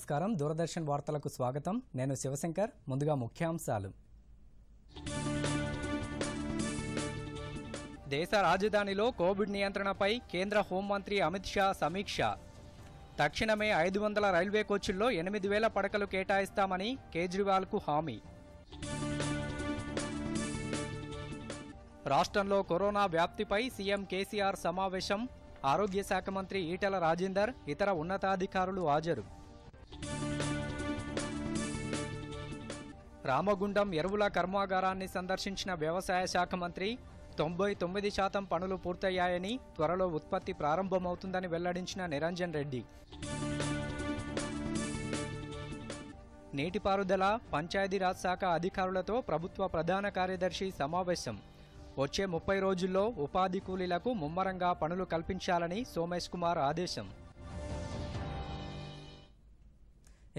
నమస్కారం దూరదర్శన్ వార్తలకు స్వాగతం నేను శివశంకర్ ముందుగా ముఖ్యాంశాలు దేశ రాజధానిలో కోవిడ్ నియంత్రణపై కేంద్ర హోంమంత్రి అమిత్ షా సమీక్ష తక్షణమే ఐదు వందల రైల్వే కోచ్ల్లో ఎనిమిది వేల పడకలు కేటాయిస్తామని కేజ్రీవాల్కు హామీ రాష్ట్రంలో కరోనా వ్యాప్తిపై సీఎం కేసీఆర్ సమావేశం ఆరోగ్య శాఖ మంత్రి ఈటల రాజేందర్ ఇతర ఉన్నతాధికారులు హాజరు రామగుండం ఎరువుల కర్మాగారాన్ని సందర్శించిన వ్యవసాయ శాఖ మంత్రి తొంభై తొమ్మిది శాతం పనులు పూర్తయ్యాయని త్వరలో ఉత్పత్తి ప్రారంభమవుతుందని వెల్లడించిన నిరంజన్ రెడ్డి నీటిపారుదల పంచాయతీరాజ్ శాఖ అధికారులతో ప్రభుత్వ ప్రధాన కార్యదర్శి సమావేశం వచ్చే ముప్పై రోజుల్లో ఉపాధి కూలీలకు ముమ్మరంగా పనులు కల్పించాలని సోమేష్ కుమార్ ఆదేశం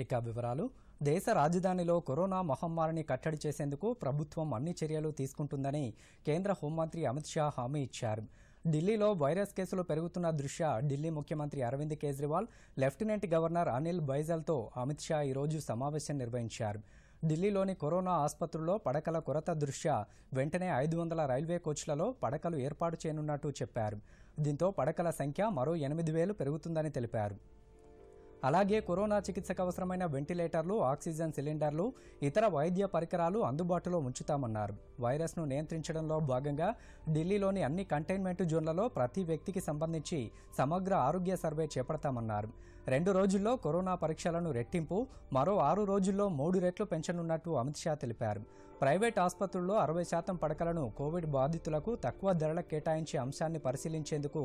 ఇక వివరాలు దేశ రాజధానిలో కరోనా మహమ్మారిని కట్టడి చేసేందుకు ప్రభుత్వం అన్ని చర్యలు తీసుకుంటుందని కేంద్ర హోంమంత్రి అమిత్ షా హామీ ఇచ్చారు ఢిల్లీలో వైరస్ కేసులు పెరుగుతున్న దృష్ట్యా ఢిల్లీ ముఖ్యమంత్రి అరవింద్ కేజ్రీవాల్ లెఫ్టినెంట్ గవర్నర్ అనిల్ బైజల్తో అమిత్ షా ఈరోజు సమావేశం నిర్వహించారు ఢిల్లీలోని కరోనా ఆసుపత్రుల్లో పడకల కొరత దృష్ట్యా వెంటనే ఐదు వందల రైల్వే కోచ్లలో పడకలు ఏర్పాటు చేయనున్నట్టు చెప్పారు దీంతో పడకల సంఖ్య మరో ఎనిమిది వేలు పెరుగుతుందని తెలిపారు అలాగే కరోనా చికిత్సకు అవసరమైన వెంటిలేటర్లు ఆక్సిజన్ సిలిండర్లు ఇతర వైద్య పరికరాలు అందుబాటులో ఉంచుతామన్నారు వైరస్ను నియంత్రించడంలో భాగంగా ఢిల్లీలోని అన్ని కంటైన్మెంట్ జోన్లలో ప్రతి వ్యక్తికి సంబంధించి సమగ్ర ఆరోగ్య సర్వే చేపడతామన్నారు రెండు రోజుల్లో కరోనా పరీక్షలను రెట్టింపు మరో ఆరు రోజుల్లో మూడు రెట్లు పెంచనున్నట్టు అమిత్ షా తెలిపారు ప్రైవేట్ ఆసుపత్రుల్లో అరవై శాతం పడకలను కోవిడ్ బాధితులకు తక్కువ ధరల కేటాయించే అంశాన్ని పరిశీలించేందుకు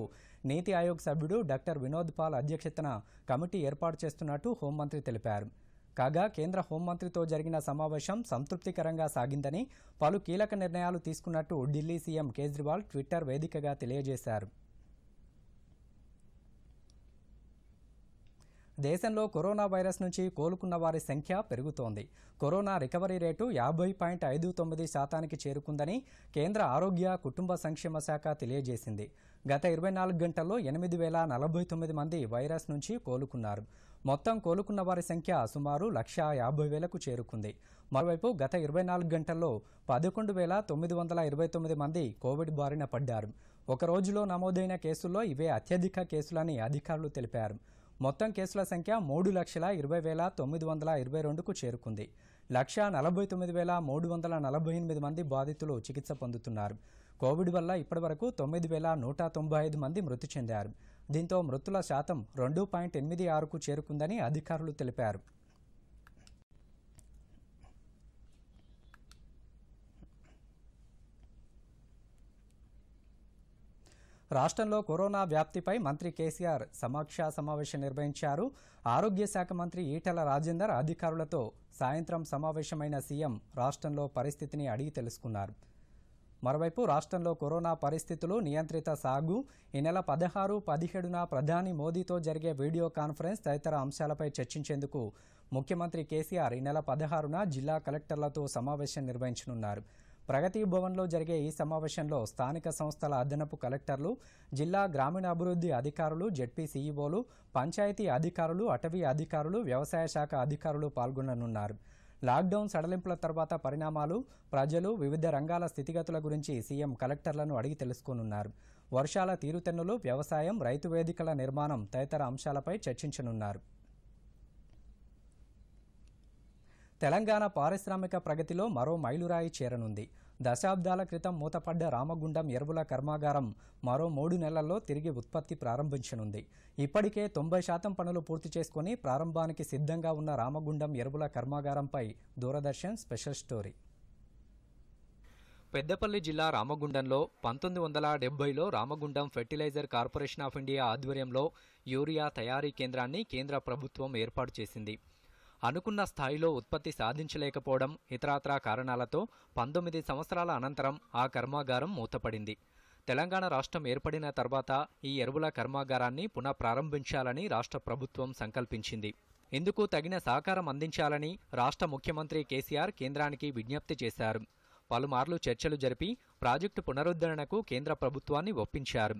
నీతి ఆయోగ్ సభ్యుడు డాక్టర్ వినోద్ పాల్ అధ్యక్షతన కమిటీ ఏర్పాటు చేస్తున్నట్టు హోంమంత్రి తెలిపారు కాగా కేంద్ర హోంమంత్రితో జరిగిన సమావేశం సంతృప్తికరంగా సాగిందని పలు కీలక నిర్ణయాలు తీసుకున్నట్టు ఢిల్లీ సీఎం కేజ్రీవాల్ ట్విట్టర్ వేదికగా తెలియజేశారు దేశంలో కరోనా వైరస్ నుంచి కోలుకున్న వారి సంఖ్య పెరుగుతోంది కరోనా రికవరీ రేటు యాభై పాయింట్ ఐదు తొమ్మిది శాతానికి చేరుకుందని కేంద్ర ఆరోగ్య కుటుంబ సంక్షేమ శాఖ తెలియజేసింది గత ఇరవై నాలుగు గంటల్లో ఎనిమిది వేల నలభై తొమ్మిది మంది వైరస్ నుంచి కోలుకున్నారు మొత్తం కోలుకున్న వారి సంఖ్య సుమారు లక్ష యాభై వేలకు చేరుకుంది మరోవైపు గత ఇరవై నాలుగు గంటల్లో పదకొండు వేల తొమ్మిది వందల ఇరవై తొమ్మిది మంది కోవిడ్ బారిన పడ్డారు ఒక రోజులో నమోదైన కేసుల్లో ఇవే అత్యధిక కేసులని అధికారులు తెలిపారు మొత్తం కేసుల సంఖ్య మూడు లక్షల ఇరవై వేల తొమ్మిది వందల ఇరవై రెండుకు చేరుకుంది లక్ష నలభై తొమ్మిది వేల మూడు వందల నలభై ఎనిమిది మంది బాధితులు చికిత్స పొందుతున్నారు కోవిడ్ వల్ల ఇప్పటివరకు తొమ్మిది వేల నూట తొంభై ఐదు మంది మృతి చెందారు దీంతో మృతుల శాతం రెండు పాయింట్ ఎనిమిది ఆరుకు చేరుకుందని అధికారులు తెలిపారు రాష్ట్రంలో కరోనా వ్యాప్తిపై మంత్రి కేసీఆర్ సమీక్ష సమావేశం నిర్వహించారు ఆరోగ్య శాఖ మంత్రి ఈటల రాజేందర్ అధికారులతో సాయంత్రం సమావేశమైన సీఎం రాష్ట్రంలో పరిస్థితిని అడిగి తెలుసుకున్నారు మరోవైపు రాష్ట్రంలో కరోనా పరిస్థితులు నియంత్రిత సాగు ఈ నెల పదహారు పదిహేడున ప్రధాని మోదీతో జరిగే వీడియో కాన్ఫరెన్స్ తదితర అంశాలపై చర్చించేందుకు ముఖ్యమంత్రి కేసీఆర్ ఈ నెల పదహారున జిల్లా కలెక్టర్లతో సమావేశం నిర్వహించనున్నారు ప్రగతి భవన్లో జరిగే ఈ సమావేశంలో స్థానిక సంస్థల అదనపు కలెక్టర్లు జిల్లా గ్రామీణాభివృద్ధి అధికారులు జెడ్పీ సీఈఓలు పంచాయతీ అధికారులు అటవీ అధికారులు వ్యవసాయ శాఖ అధికారులు పాల్గొననున్నారు లాక్డౌన్ సడలింపుల తర్వాత పరిణామాలు ప్రజలు వివిధ రంగాల స్థితిగతుల గురించి సీఎం కలెక్టర్లను అడిగి తెలుసుకోనున్నారు వర్షాల తీరుతెన్నులు వ్యవసాయం రైతు వేదికల నిర్మాణం తదితర అంశాలపై చర్చించనున్నారు తెలంగాణ పారిశ్రామిక ప్రగతిలో మరో మైలురాయి చేరనుంది దశాబ్దాల క్రితం మూతపడ్డ రామగుండం ఎరువుల కర్మాగారం మరో మూడు నెలల్లో తిరిగి ఉత్పత్తి ప్రారంభించనుంది ఇప్పటికే తొంభై శాతం పనులు పూర్తి చేసుకుని ప్రారంభానికి సిద్ధంగా ఉన్న రామగుండం ఎరువుల కర్మాగారంపై దూరదర్శన్ స్పెషల్ స్టోరీ పెద్దపల్లి జిల్లా రామగుండంలో పంతొమ్మిది వందల డెబ్బైలో Ramagundam fertilizer corporation of India ఆధ్వర్యంలో యూరియా తయారీ కేంద్రాన్ని కేంద్ర ప్రభుత్వం ఏర్పాటు చేసింది అనుకున్న స్థాయిలో ఉత్పత్తి సాధించలేకపోవడం ఇతరాత్రా కారణాలతో పంతొమ్మిది సంవత్సరాల అనంతరం ఆ కర్మాగారం మూతపడింది తెలంగాణ రాష్ట్రం ఏర్పడిన తర్వాత ఈ ఎరువుల కర్మాగారాన్ని పునఃప్రారంభించాలని రాష్ట్ర ప్రభుత్వం సంకల్పించింది ఇందుకు తగిన సహకారం అందించాలని రాష్ట్ర ముఖ్యమంత్రి కేసీఆర్ కేంద్రానికి విజ్ఞప్తి చేశారు పలుమార్లు చర్చలు జరిపి ప్రాజెక్టు పునరుద్ధరణకు కేంద్ర ప్రభుత్వాన్ని ఒప్పించారు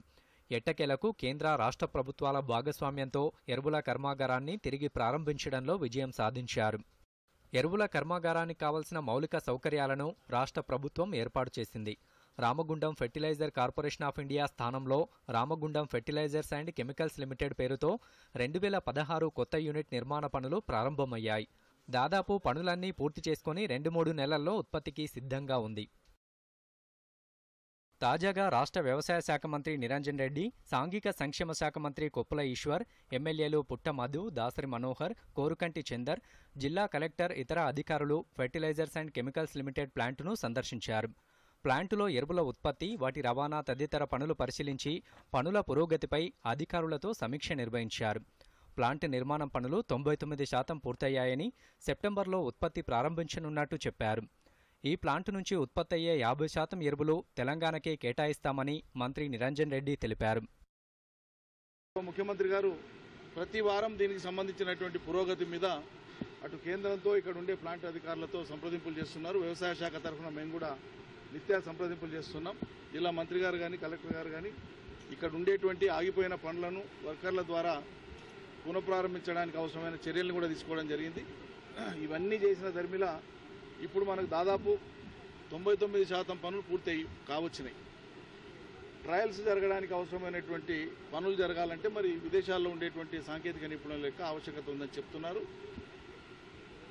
ఎట్టకేలకు కేంద్ర రాష్ట్ర ప్రభుత్వాల భాగస్వామ్యంతో ఎరువుల కర్మాగారాన్ని తిరిగి ప్రారంభించడంలో విజయం సాధించారు ఎరువుల కర్మాగారానికి కావలసిన మౌలిక సౌకర్యాలను రాష్ట్ర ప్రభుత్వం ఏర్పాటు చేసింది Ramagundam fertilizer corporation of India స్థానంలో Ramagundam fertilizers and chemicals limited పేరుతో రెండు వేల పదహారు కొత్త యూనిట్ నిర్మాణ పనులు ప్రారంభమయ్యాయి దాదాపు పనులన్నీ పూర్తి చేసుకుని రెండు మూడు నెలల్లో ఉత్పత్తికి సిద్ధంగా ఉంది తాజాగా రాష్ట్ర వ్యవసాయ శాఖ మంత్రి నిరంజన్ రెడ్డి సాంఘిక సంక్షేమ శాఖ మంత్రి కొప్పుల ఈశ్వర్ ఎమ్మెల్యేలు పుట్ట మధు దాసరి మనోహర్ కోరుకంటి చందర్ జిల్లా కలెక్టర్ ఇతర అధికారులు ఫెర్టిలైజర్స్ అండ్ కెమికల్స్ లిమిటెడ్ ప్లాంటును సందర్శించారు ప్లాంటులో ఎరువుల ఉత్పత్తి వాటి రవాణా తదితర పనులు పరిశీలించి పనుల పురోగతిపై అధికారులతో సమీక్ష నిర్వహించారు ప్లాంట్ నిర్మాణం పనులు తొంభై తొమ్మిది శాతం పూర్తయ్యాయని సెప్టెంబర్లో ఉత్పత్తి ప్రారంభించనున్నట్టు చెప్పారు ఈ ప్లాంట్ నుంచి ఉత్పత్తి అయ్యే యాభై శాతం ఎరువులు తెలంగాణకే కేటాయిస్తామని మంత్రి నిరంజన్ రెడ్డి తెలిపారు ముఖ్యమంత్రి గారు ప్రతి వారం దీనికి సంబంధించినటువంటి పురోగతి మీద అటు కేంద్రంతో ఇక్కడ ఉండే ప్లాంట్ అధికారులతో సంప్రదింపులు చేస్తున్నారు వ్యవసాయ శాఖ తరఫున మేము కూడా నిత్య సంప్రదింపులు చేస్తున్నాం జిల్లా మంత్రి గారు కానీ కలెక్టర్ గారు కానీ ఇక్కడ ఉండేటువంటి ఆగిపోయిన పనులను వర్కర్ల ద్వారా పునఃప్రారంభించడానికి అవసరమైన చర్యలను కూడా తీసుకోవడం జరిగింది ఇవన్నీ చేసిన ధర్మిలా ఇప్పుడు మనకు దాదాపు తొంభై తొమ్మిది శాతం పనులు పూర్తయి కావచ్చినాయి ట్రయల్స్ జరగడానికి అవసరమైనటువంటి పనులు జరగాలంటే మరి విదేశాల్లో ఉండేటువంటి సాంకేతిక నిపుణుల యొక్క ఆవశ్యకత ఉందని చెప్తున్నారు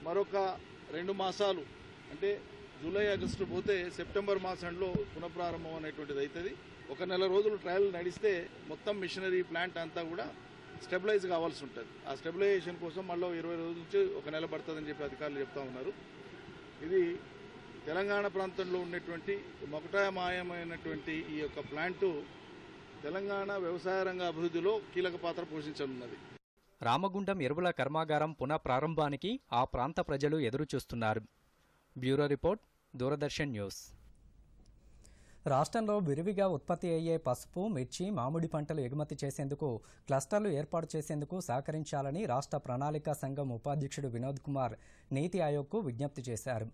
మరొక రెండు మాసాలు అంటే జూలై ఆగస్టు పోతే సెప్టెంబర్ మాసంలో పునఃప్రారంభం అనేటువంటిది అవుతుంది ఒక నెల రోజులు ట్రయల్ నడిస్తే మొత్తం మిషనరీ ప్లాంట్ అంతా కూడా స్టెబిలైజ్ కావాల్సి ఉంటుంది ఆ స్టెబిలైజేషన్ కోసం మళ్ళీ ఇరవై రోజుల నుంచి ఒక నెల పడుతుందని చెప్పి అధికారులు చెప్తా ఉన్నారు ఇది తెలంగాణ ప్రాంతంలో ఉన్నటువంటి మొకటామాయమైనటువంటి ఈ యొక్క ప్లాంటు తెలంగాణ వ్యవసాయ రంగ అభివృద్ధిలో కీలక పాత్ర పోషించనున్నది రామగుండం ఎరువుల కర్మాగారం పునః ప్రారంభానికి ఆ ప్రాంత ప్రజలు ఎదురుచూస్తున్నారు బ్యూరో రిపోర్ట్ దూరదర్శన్ న్యూస్ రాష్ట్రంలో విరివిగా ఉత్పత్తి అయ్యే పసుపు మిర్చి మామిడి పంటలు ఎగుమతి చేసేందుకు క్లస్టర్లు ఏర్పాటు చేసేందుకు సహకరించాలని రాష్ట్ర ప్రణాళిక సంఘం ఉపాధ్యక్షుడు వినోద్ కుమార్ నీతి ఆయోగ్కు విజ్ఞప్తి చేశారు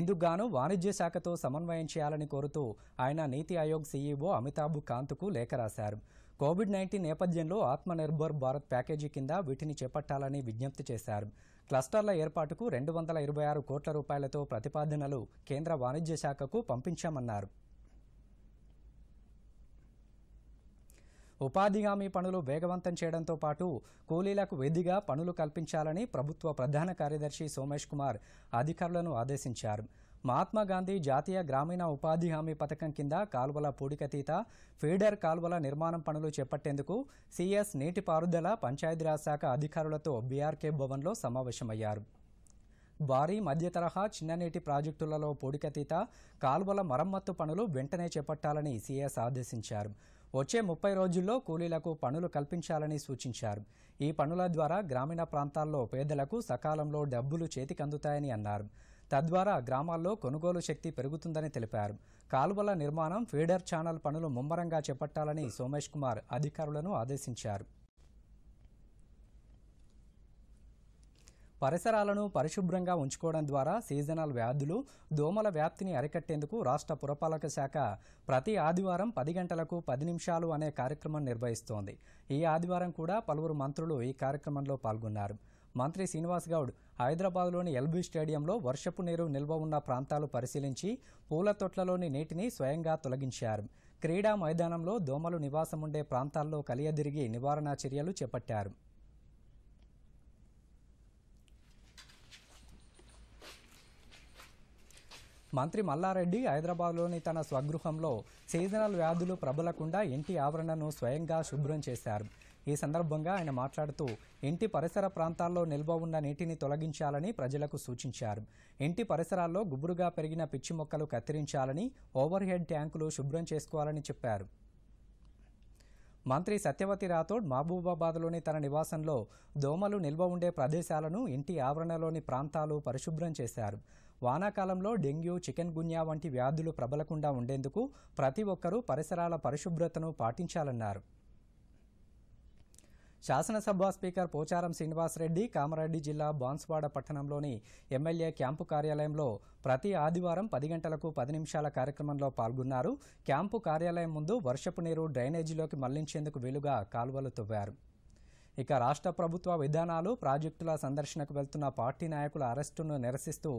ఇందుకుగాను వాణిజ్య శాఖతో సమన్వయం చేయాలని కోరుతూ ఆయన నీతి ఆయోగ్ సీఈఓ అమితాబ్ కాంత్కు లేఖ రాశారు కోవిడ్ నైన్టీన్ నేపథ్యంలో ఆత్మనిర్భర్ భారత్ ప్యాకేజీ కింద వీటిని చేపట్టాలని విజ్ఞప్తి చేశారు క్లస్టర్ల ఏర్పాటుకు రెండు వందల ఇరవై ఆరు కోట్ల రూపాయలతో ప్రతిపాదనలు కేంద్ర వాణిజ్య శాఖకు పంపించామన్నారు ఉపాధి హామీ పనులు వేగవంతం చేయడంతో పాటు కూలీలకు విధిగా పనులు కల్పించాలని ప్రభుత్వ ప్రధాన కార్యదర్శి సోమేష్ కుమార్ అధికారులను ఆదేశించారు మహాత్మా గాంధీ జాతీయ గ్రామీణ ఉపాధి హామీ పథకం కింద కాలువల పూడికతీత ఫీడర్ కాల్వల నిర్మాణం పనులు చేపట్టేందుకు సీఎస్ నీటిపారుదల పంచాయతీరాజ్ శాఖ అధికారులతో బీఆర్కే భవన్లో సమావేశమయ్యారు భారీ మధ్య తరహా చిన్ననీటి ప్రాజెక్టులలో పూడికతీత కాల్వల మరమ్మత్తు పనులు వెంటనే చేపట్టాలని సీఎస్ ఆదేశించారు వచ్చే ముప్పై రోజుల్లో కూలీలకు పనులు కల్పించాలని సూచించారు ఈ పనుల ద్వారా గ్రామీణ ప్రాంతాల్లో పేదలకు సకాలంలో డబ్బులు చేతికందుతాయని అన్నారు తద్వారా గ్రామాల్లో కొనుగోలు శక్తి పెరుగుతుందని తెలిపారు కాలువల నిర్మాణం ఫీడర్ ఛానల్ పనులు ముమ్మరంగా చేపట్టాలని సోమేష్ కుమార్ అధికారులను ఆదేశించారు పరిసరాలను పరిశుభ్రంగా ఉంచుకోవడం ద్వారా సీజనల్ వ్యాధులు దోమల వ్యాప్తిని అరికట్టేందుకు రాష్ట్ర పురపాలక శాఖ ప్రతి ఆదివారం పది గంటలకు పది నిమిషాలు అనే కార్యక్రమం నిర్వహిస్తోంది ఈ ఆదివారం కూడా పలువురు మంత్రులు ఈ కార్యక్రమంలో పాల్గొన్నారు మంత్రి శ్రీనివాస్ గౌడ్ హైదరాబాద్లోని ఎల్బీ స్టేడియంలో వర్షపు నీరు నిల్వ ఉన్న ప్రాంతాలు పరిశీలించి పూల తొట్లలోని నీటిని స్వయంగా తొలగించారు క్రీడా మైదానంలో దోమలు నివాసం ఉండే ప్రాంతాల్లో కలియదిరిగి నివారణ చర్యలు చేపట్టారు మంత్రి మల్లారెడ్డి హైదరాబాద్లోని తన స్వగృహంలో సీజనల్ వ్యాధులు ప్రబలకుండా ఇంటి ఆవరణను స్వయంగా శుభ్రం చేశారు ఈ సందర్భంగా ఆయన మాట్లాడుతూ ఇంటి పరిసర ప్రాంతాల్లో నిల్వ ఉన్న నీటిని తొలగించాలని ప్రజలకు సూచించారు ఇంటి పరిసరాల్లో గుబురుగా పెరిగిన పిచ్చి మొక్కలు కత్తిరించాలని ఓవర్ హెడ్ ట్యాంకులు శుభ్రం చేసుకోవాలని చెప్పారు మంత్రి సత్యవతి రాథోడ్ మహబూబాబాద్లోని తన నివాసంలో దోమలు నిల్వ ఉండే ప్రదేశాలను ఇంటి ఆవరణలోని ప్రాంతాలు పరిశుభ్రం చేశారు వానాకాలంలో డెంగ్యూ చికెన్ గున్యా వంటి వ్యాధులు ప్రబలకుండా ఉండేందుకు ప్రతి ఒక్కరూ పరిసరాల పరిశుభ్రతను పాటించాలన్నారు శాసనసభ స్పీకర్ పోచారం శ్రీనివాసరెడ్డి కామారెడ్డి జిల్లా బాన్స్వాడ పట్టణంలోని ఎమ్మెల్యే క్యాంపు కార్యాలయంలో ప్రతి ఆదివారం పది గంటలకు పది నిమిషాల కార్యక్రమంలో పాల్గొన్నారు క్యాంపు కార్యాలయం ముందు వర్షపు నీరు డ్రైనేజీలోకి మళ్లించేందుకు వీలుగా కాలువలు తవ్వారు ఇక రాష్ట్ర ప్రభుత్వ విధానాలు ప్రాజెక్టుల సందర్శనకు వెళ్తున్న పార్టీ నాయకుల అరెస్టును నిరసిస్తూ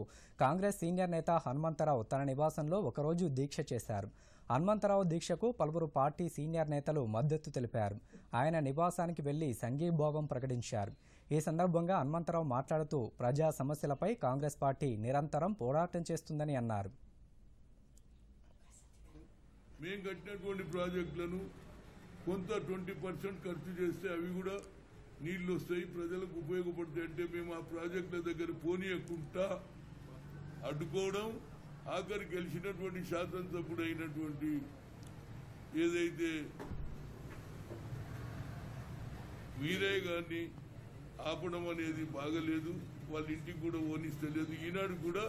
కాంగ్రెస్ సీనియర్ నేత హనుమంతరావు తన నివాసంలో ఒకరోజు దీక్ష చేశారు హనుమంతరావు దీక్షకు పలువురు పార్టీ సీనియర్ నేతలు మద్దతు తెలిపారు ఆయన నివాసానికి వెళ్లి సంఘీభావం ప్రకటించారు ఈ సందర్భంగా హనుమంతరావు మాట్లాడుతూ ప్రజా సమస్యలపై కాంగ్రెస్ పార్టీ నిరంతరం పోరాటం చేస్తుందని అన్నారు మేము కట్టినటువంటి ప్రాజెక్టులను కొంత ట్వంటీ పర్సెంట్ ఖర్చు చేస్తే అవి కూడా నీళ్లు వస్తాయి ప్రజలకు ఉపయోగపడతాయి అంటే మేము ఆ ప్రాజెక్టుల దగ్గర పోనీయకుండా అడ్డుకోవడం ఆఖరి గెలిచినటువంటి శాసనసభ్యుడు అయినటువంటి ఏదైతే వీరే గారిని ఆపడం అనేది బాగలేదు వాళ్ళ ఇంటికి కూడా ఓనిస్తలేదు ఈనాడు కూడా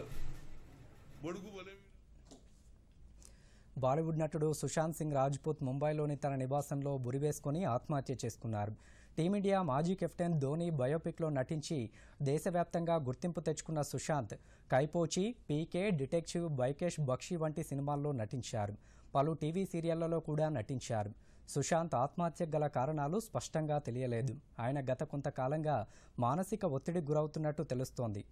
బడుగు బలమైన బాలీవుడ్ నటుడు సుశాంత్ సింగ్ రాజ్పూత్ ముంబైలోని తన నివాసంలో బురివేసుకుని ఆత్మహత్య చేసుకున్నారు టీమిండియా మాజీ కెప్టెన్ ధోని బయోపిక్లో నటించి దేశవ్యాప్తంగా గుర్తింపు తెచ్చుకున్న సుశాంత్ కైపోచి పీకే డిటెక్టివ్ బైకేష్ బక్షి వంటి సినిమాల్లో నటించారు పలు టీవీ సీరియళ్లలో కూడా నటించారు సుశాంత్ ఆత్మహత్య గల కారణాలు స్పష్టంగా తెలియలేదు ఆయన గత కొంతకాలంగా మానసిక ఒత్తిడి గురవుతున్నట్టు తెలుస్తోంది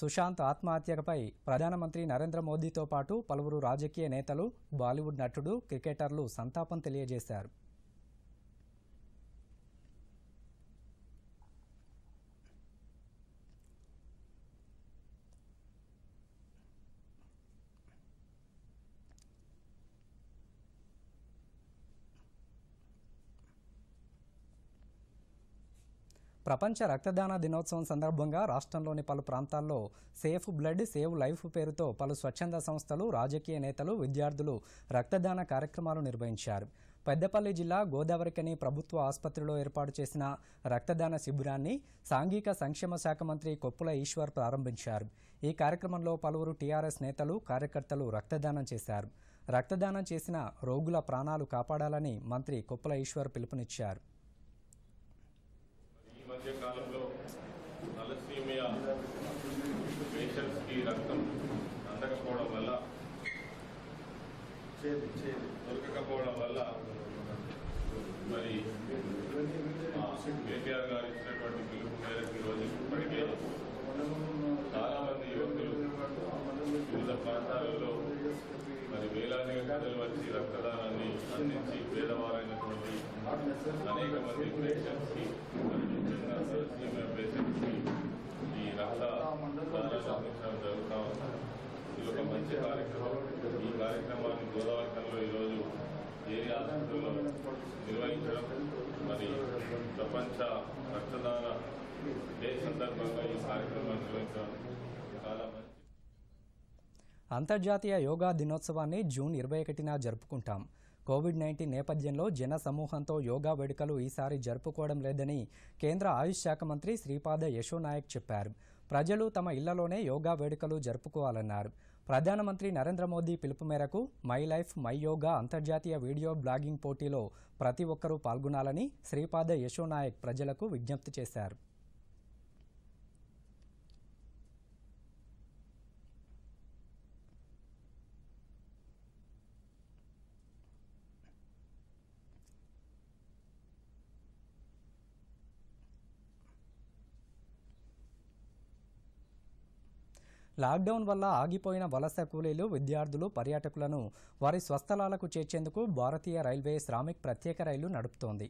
సుశాంత్ ఆత్మహత్యపై ప్రధానమంత్రి నరేంద్ర మోదీతో పాటు పలువురు రాజకీయ నేతలు బాలీవుడ్ నటుడు క్రికెటర్లు సంతాపం తెలియజేశారు ప్రపంచ రక్తదాన దినోత్సవం సందర్భంగా రాష్ట్రంలోని పలు ప్రాంతాల్లో సేఫ్ బ్లడ్ సేవ్ లైఫ్ పేరుతో పలు స్వచ్ఛంద సంస్థలు రాజకీయ నేతలు విద్యార్థులు రక్తదాన కార్యక్రమాలు నిర్వహించారు పెద్దపల్లి జిల్లా గోదావరికని ప్రభుత్వ ఆసుపత్రిలో ఏర్పాటు చేసిన రక్తదాన శిబిరాన్ని సాంఘిక సంక్షేమ శాఖ మంత్రి కొప్పుల ఈశ్వర్ ప్రారంభించారు ఈ కార్యక్రమంలో పలువురు టీఆర్ఎస్ నేతలు కార్యకర్తలు రక్తదానం చేశారు రక్తదానం చేసిన రోగుల ప్రాణాలు కాపాడాలని మంత్రి కొప్పుల ఈశ్వర్ పిలుపునిచ్చారు దొరకకపోవడం వల్ల మరి కేటీఆర్ గారు ఇచ్చినటువంటి పిలుపు మేరకు ఈరోజు ఇప్పటికే చాలా మంది యువకులు వివిధ ప్రాంతాలలో మరి వేలాది గంటలు వచ్చి రక్తదానాన్ని అందించి పేదవారైనటువంటి అనేక మంది పేషెంట్స్ కి ముఖ్యంగా పేషెంట్స్ కి ఈ రక్తదానాన్ని అందించడం చేసే కార్యక్రమం ఈ కార్యక్రమాన్ని గోదావరి గోదావరిలో ఈరోజు ఏరియా హాస్పిటల్లో నిర్వహించడం మరి ప్రపంచ రక్తదాన డే సందర్భంగా ఈ కార్యక్రమాన్ని నిర్వహించడం చాలా మంచి అంతర్జాతీయ యోగా దినోత్సవాన్ని జూన్ ఇరవై ఒకటిన జరుపుకుంటాం కోవిడ్ నైన్టీన్ నేపథ్యంలో జన సమూహంతో యోగా వేడుకలు ఈసారి జరుపుకోవడం లేదని కేంద్ర ఆయుష్ శాఖ మంత్రి శ్రీపాద యశోనాయక్ చెప్పారు ప్రజలు తమ ఇళ్లలోనే యోగా వేడుకలు జరుపుకోవాలన్నారు ప్రధానమంత్రి నరేంద్ర మోదీ పిలుపు మేరకు మై లైఫ్ మై యోగా అంతర్జాతీయ వీడియో బ్లాగింగ్ పోటీలో ప్రతి ఒక్కరూ పాల్గొనాలని శ్రీపాద యశోనాయక్ ప్రజలకు విజ్ఞప్తి చేశారు లాక్డౌన్ వల్ల ఆగిపోయిన వలస కూలీలు విద్యార్థులు పర్యాటకులను వారి స్వస్థలాలకు చేర్చేందుకు భారతీయ రైల్వే శ్రామిక్ ప్రత్యేక రైలు నడుపుతోంది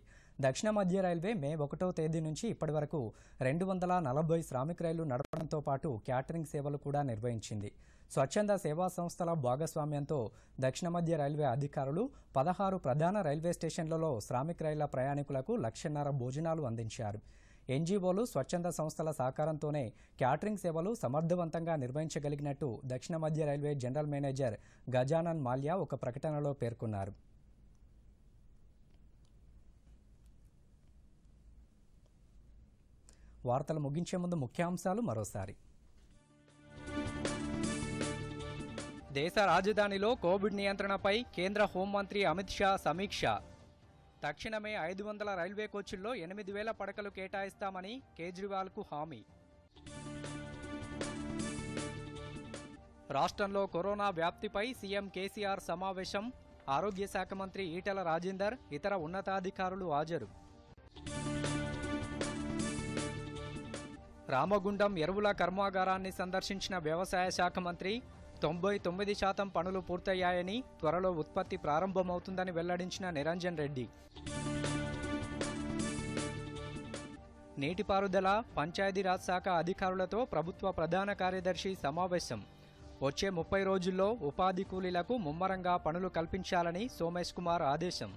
దక్షిణ మధ్య రైల్వే మే ఒకటో తేదీ నుంచి ఇప్పటి వరకు రెండు వందల నలభై శ్రామిక్ రైళ్లు నడపడంతో పాటు క్యాటరింగ్ సేవలు కూడా నిర్వహించింది స్వచ్ఛంద సేవా సంస్థల భాగస్వామ్యంతో దక్షిణ మధ్య రైల్వే అధికారులు పదహారు ప్రధాన రైల్వే స్టేషన్లలో శ్రామిక్ రైళ్ల ప్రయాణికులకు లక్షన్నర భోజనాలు అందించారు ఎన్జీఓలు స్వచ్ఛంద సంస్థల సహకారంతోనే క్యాటరింగ్ సేవలు సమర్థవంతంగా నిర్వహించగలిగినట్టు దక్షిణ మధ్య railway general manager Gajanan Mallya ఒక ప్రకటనలో పేర్కొన్నారు వార్తలు ముగించే ముందు ముఖ్యాంశాలు మరోసారి దేశ రాజధానిలో కోవిడ్ నియంత్రణపై కేంద్ర హోంమంత్రి అమిత్ షా సమీక్ష తక్షణమే ఐదు వందల రైల్వే కోచ్ల్లో ఎనిమిది వేల పడకలు కేటాయిస్తామని కేజ్రీవాల్కు హామీ రాష్ట్రంలో కరోనా వ్యాప్తిపై సీఎం కేసీఆర్ సమావేశం ఆరోగ్య శాఖ మంత్రి ఈటల రాజేందర్ ఇతర ఉన్నతాధికారులు హాజరు రామగుండం ఎరువుల కర్మాగారాన్ని సందర్శించిన వ్యవసాయ శాఖ మంత్రి తొంభై తొమ్మిది శాతం పనులు పూర్తయ్యాయని త్వరలో ఉత్పత్తి ప్రారంభమవుతుందని వెల్లడించిన నిరంజన్ రెడ్డి నీటిపారుదల పంచాయతీరాజ్ శాఖ అధికారులతో ప్రభుత్వ ప్రధాన కార్యదర్శి సమావేశం వచ్చే ముప్పై రోజుల్లో ఉపాధి కూలీలకు ముమ్మరంగా పనులు కల్పించాలని సోమేష్ కుమార్ ఆదేశం